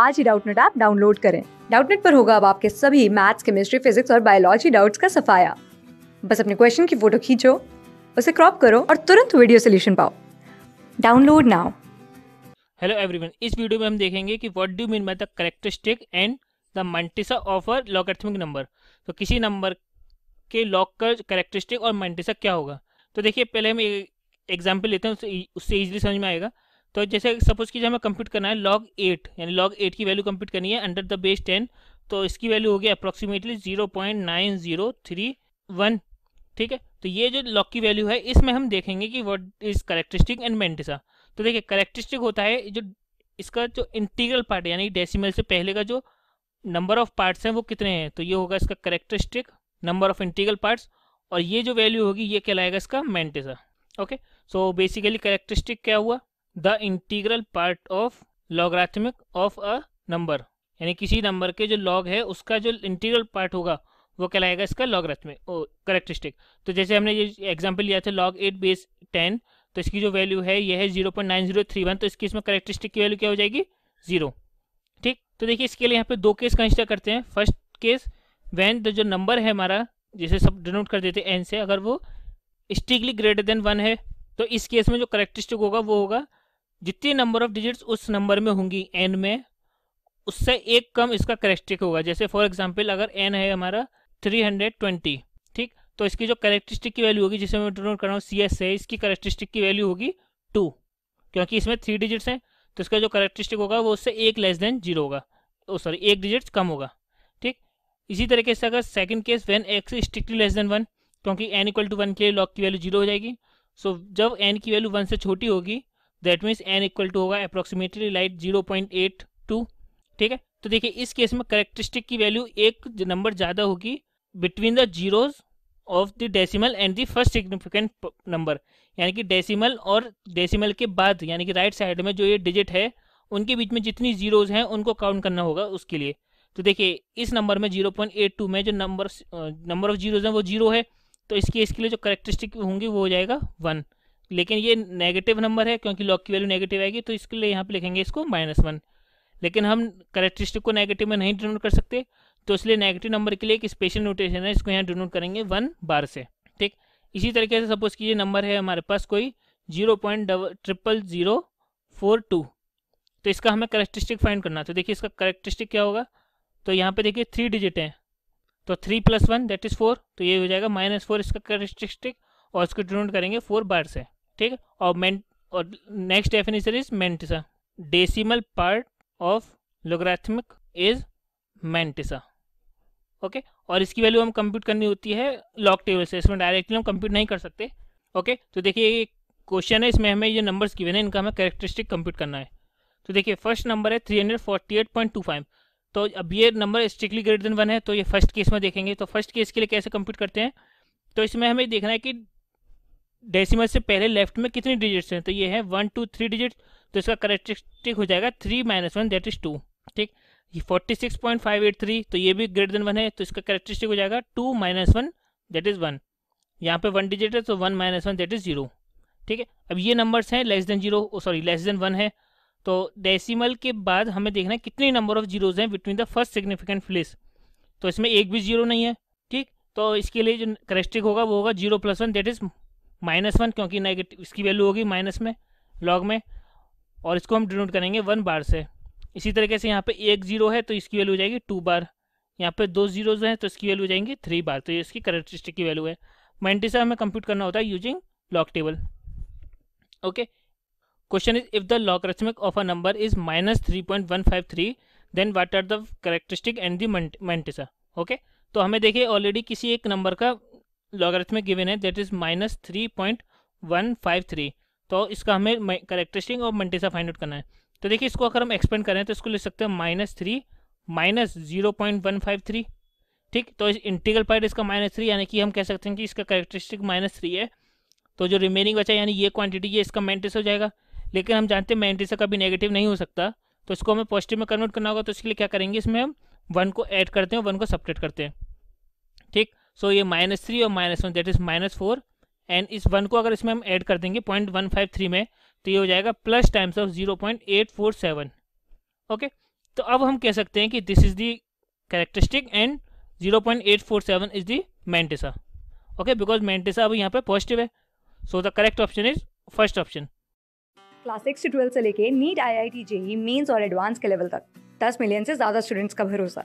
आज ही Doubtnut app download करें डाउटनेट पर होगा अब आपके सभी मैथ्स केमिस्ट्री फिजिक्स और बायोलॉजी डाउट्स का सफाया बस अपने क्वेश्चन की फोटो खींचो उसे क्रॉप करो और तुरंत वीडियो सोल्यूशन पाओ डाउनलोड नाउ हेलो एवरीवन इस वीडियो में हम देखेंगे कि what do mean by the characteristic and the mantissa of a logarithmic number तो किसी नंबर के लॉग का करेक्टरिस्टिक और मंटिसा क्या होगा तो देखिए पहले हम एग्जांपल लेते हैं उससे इजीली समझ में आएगा तो जैसे सपोज कीजिए हमें कंप्यूट करना है लॉग एट यानी लॉग एट की वैल्यू कंप्यूट करनी है अंडर द बेस टेन तो इसकी वैल्यू होगी approximately zero point nine zero three one ठीक है तो ये जो लॉग की वैल्यू है इसमें हम देखेंगे कि what is characteristic and mantissa तो देखिए करेक्टरिस्टिक होता है जो इसका जो इंटीग्रल पार्ट यानी डेसीमल से पहले का जो नंबर ऑफ पार्ट्स हैं वो कितने हैं तो ये होगा इसका characteristic number of integral parts और ये जो वैल्यू होगी ये कहलाएगा इसका mantissa okay so basically characteristic क्या हुआ the integral part of logarithmic of a number यानी किसी नंबर के जो लॉग है उसका जो इंटीग्रल पार्ट होगा वो कहलाएगा इसका लॉगराथमिक ओ करेक्टरिस्टिक तो जैसे हमने ये एग्जाम्पल लिया था लॉग एट बेस टेन तो इसकी जो वैल्यू है ये है zero point nine zero three one तो इसकी इसमें करेक्टरिस्टिक की वैल्यू क्या हो जाएगी जीरो ठीक तो देखिए इसके लिए यहाँ पे दो केस कंसिडर करते हैं फर्स्ट केस वैन द जो नंबर है हमारा जिसे सब डिनोट कर देते हैं एन से अगर वो स्ट्रिकली ग्रेटर देन वन है तो इस केस में जो करेक्टरिस्टिक होगा वो होगा जितनी नंबर ऑफ डिजिट्स उस नंबर में होंगी एन में उससे एक कम इसका करेक्टिक होगा जैसे फॉर एग्जाम्पल अगर एन है हमारा थ्री हंड्रेड ट्वेंटी ठीक तो इसकी जो करेक्टिस्टिक की वैल्यू होगी जिसे मैं नोट कर रहा हूँ सी एस है इसकी करेक्टिस्टिक की वैल्यू होगी टू क्योंकि इसमें थ्री डिजिट्स हैं तो इसका जो करेक्टिस्टिक होगा वो उससे एक लेस देन जीरो होगा ओ सॉरी एक डिजिट्स कम होगा ठीक इसी तरीके से अगर second case when x strictly less than one क्योंकि एन इक्वल टू वन के लिए लॉक की वैल्यू जीरो हो जाएगी सो so, जब एन की वैल्यू वन से छोटी होगी that means n equal to होगा approximately light zero point eight two ठीक है तो देखिए इस केस में करेक्टरिस्टिक की वैल्यू एक नंबर ज़्यादा होगी between the zeros of the decimal and the first significant number यानी कि डेसिमल और डेसिमल के बाद यानी कि राइट साइड में जो ये डिजिट है उनके बीच में जितनी जीरोज हैं उनको काउंट करना होगा उसके लिए तो देखिए इस नंबर में 0.82 में जो नंबर नंबर ऑफ जीरोज हैं वो जीरो है तो इसके इसके लिए जो करेक्टरिस्टिक होंगी वो हो जाएगा वन लेकिन ये नेगेटिव नंबर है क्योंकि लॉग की वैल्यू नेगेटिव आएगी तो इसके लिए यहाँ पे लिखेंगे इसको माइनस वन लेकिन हम करेक्टरिस्टिक को नेगेटिव में नहीं डिनोट कर सकते तो इसलिए नेगेटिव नंबर के लिए एक स्पेशल नोटेशन है इसको यहाँ डिनोट करेंगे वन बार से ठीक इसी तरीके से सपोज कीजिए नंबर है हमारे पास कोई zero point double triple zero four two तो इसका हमें करेक्टरिस्टिक फाइंड करना तो देखिए इसका करेक्टरिस्टिक क्या होगा तो यहाँ पे देखिए थ्री डिजिट हैं तो three plus one that is four तो ये हो जाएगा माइनस फोर इसका करेक्टरिस्टिक और इसको डिनोट करेंगे फोर बार से ठीक है और मैं और next definition is mantissa decimal part of logarithmic is mantissa okay और इसकी वैल्यू हम कंप्यूट करनी होती है लॉक टेबल से इसमें डायरेक्टली हम कंप्यूट नहीं कर सकते ओके तो देखिए क्वेश्चन है इसमें हमें ये नंबर्स की है इनका हमें करेक्टरिस्टिक कंप्यूट करना है तो देखिए फर्स्ट नंबर है फाइव तो अब ये number strictly greater than one है तो ये फर्स्ट केस में देखेंगे तो फर्स्ट केस के लिए कैसे कंप्यूट करते हैं तो इसमें हमें देखना है कि डेसिमल से पहले लेफ्ट में कितनी डिजिट्स हैं तो ये है वन टू थ्री डिजिट तो इसका करेक्टरिस्टिक हो जाएगा three minus one that is two ठीक ये forty six point five eight three तो ये भी ग्रेटर देन वन है तो इसका करेक्टरिस्टिक हो जाएगा two minus one that is one यहाँ पे वन डिजिट है तो one minus one that is zero ठीक है अब ये नंबर्स हैं less than zero sorry less than one है तो डेसिमल के बाद हमें देखना है कितने नंबर ऑफ जीरोज हैं between the first significant place तो इसमें एक भी जीरो नहीं है ठीक तो इसके लिए जो करेस्टिक होगा वो होगा zero plus one that is minus one क्योंकि नेगेटिव इसकी वैल्यू होगी माइनस में लॉग में और इसको हम डिनोट करेंगे वन बार से इसी तरीके से यहाँ पे एक जीरो है तो इसकी वैल्यू हो जाएगी टू बार यहाँ पे दो जीरोज हैं तो इसकी वैल्यू हो जाएंगी थ्री बार तो ये इसकी करेक्टरिस्टिक की वैल्यू है से हमें कंप्यूट करना होता है using log table okay question is if the logarithmic of a number is minus three point one five three then what are the characteristic and the mantissa okay तो हमें देखिए ऑलरेडी किसी एक नंबर का logarithmic given है that is minus three point one five three तो इसका हमें करेक्टरिस्टिक और मंटिसा फाइंड आउट करना है तो देखिए इसको अगर हम एक्सपेंड करें तो इसको लिख सकते हैं minus three minus zero point one five three ठीक तो इस इंटीग्रल पार्ट इसका माइनस थ्री यानी कि हम कह सकते हैं कि इसका करेक्टरिस्टिक माइनस थ्री है तो जो रिमेनिंग बचा यानी ये क्वान्टिटी ये इसका मैंटिस हो जाएगा लेकिन हम जानते हैं मैंटिसा कभी नेगेटिव नहीं हो सकता तो इसको हमें पॉजिटिव में कन्वर्ट करना होगा तो इसके लिए क्या करेंगे इसमें हम वन को ऐड करते हैं वन को सपरेट करते हैं ठीक सो ये माइनस थ्री और minus one that is minus four and इस वन को अगर इसमें हम ऐड कर देंगे पॉइंट वन फाइव थ्री में तो ये हो जाएगा plus times of zero point eight four seven okay तो अब हम कह सकते हैं कि this is the characteristic and zero point eight four seven is the mantissa okay because mantissa अब यहाँ पे पॉजिटिव है so the correct option is first option class six से ट्वेल्थ से लेके NEET I I T JEE mains और advance के level तक दस मिलियन से ज़्यादा स्टूडेंट्स का भरोसा